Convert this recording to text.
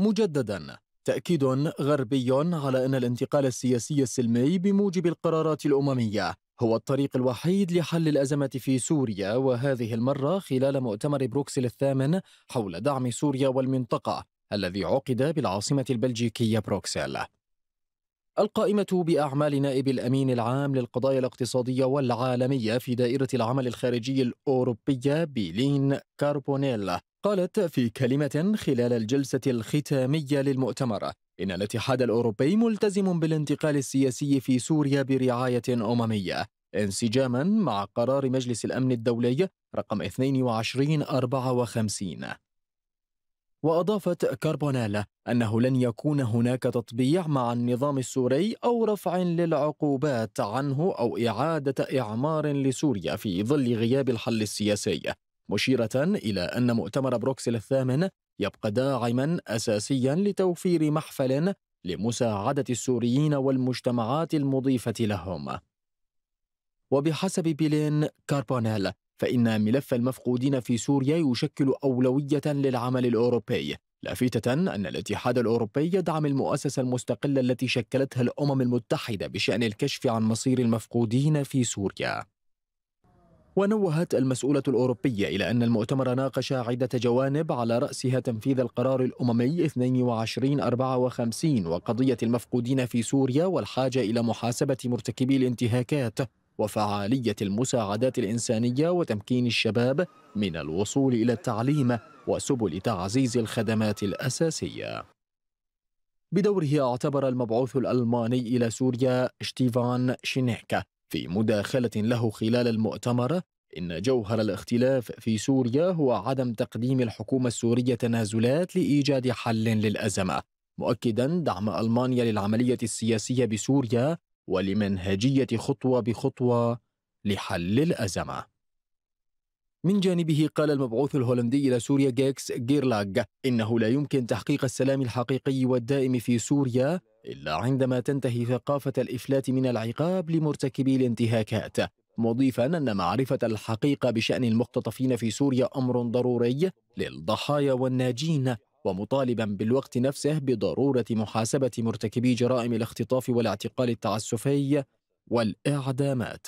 مجددا تأكيد غربي على أن الانتقال السياسي السلمي بموجب القرارات الأممية هو الطريق الوحيد لحل الأزمة في سوريا وهذه المرة خلال مؤتمر بروكسل الثامن حول دعم سوريا والمنطقة الذي عقد بالعاصمة البلجيكية بروكسل القائمة بأعمال نائب الأمين العام للقضايا الاقتصادية والعالمية في دائرة العمل الخارجي الأوروبية بيلين كاربونيلا قالت في كلمة خلال الجلسة الختامية للمؤتمر إن الاتحاد الأوروبي ملتزم بالانتقال السياسي في سوريا برعاية أممية انسجاما مع قرار مجلس الأمن الدولي رقم 2254 وأضافت كاربونيلا أنه لن يكون هناك تطبيع مع النظام السوري أو رفع للعقوبات عنه أو إعادة إعمار لسوريا في ظل غياب الحل السياسي مشيرة إلى أن مؤتمر بروكسل الثامن يبقى داعما أساسيا لتوفير محفل لمساعدة السوريين والمجتمعات المضيفة لهم وبحسب بيلين كاربونيل فإن ملف المفقودين في سوريا يشكل أولوية للعمل الأوروبي لافتة أن الاتحاد الأوروبي يدعم المؤسسة المستقلة التي شكلتها الأمم المتحدة بشأن الكشف عن مصير المفقودين في سوريا ونوهت المسؤولة الأوروبية إلى أن المؤتمر ناقش عدة جوانب على رأسها تنفيذ القرار الأممي 2254 وقضية المفقودين في سوريا والحاجة إلى محاسبة مرتكبي الانتهاكات وفعالية المساعدات الإنسانية وتمكين الشباب من الوصول إلى التعليم وسبل تعزيز الخدمات الأساسية بدوره اعتبر المبعوث الألماني إلى سوريا شتيفان شينيكا في مداخلة له خلال المؤتمر إن جوهر الاختلاف في سوريا هو عدم تقديم الحكومة السورية تنازلات لإيجاد حل للأزمة مؤكدا دعم ألمانيا للعملية السياسية بسوريا ولمنهجية خطوة بخطوة لحل الأزمة من جانبه قال المبعوث الهولندي إلى سوريا جيكس جيرلاج إنه لا يمكن تحقيق السلام الحقيقي والدائم في سوريا إلا عندما تنتهي ثقافة الإفلات من العقاب لمرتكبي الانتهاكات مضيفا أن معرفة الحقيقة بشأن المختطفين في سوريا أمر ضروري للضحايا والناجين ومطالبا بالوقت نفسه بضرورة محاسبة مرتكبي جرائم الاختطاف والاعتقال التعسفي والإعدامات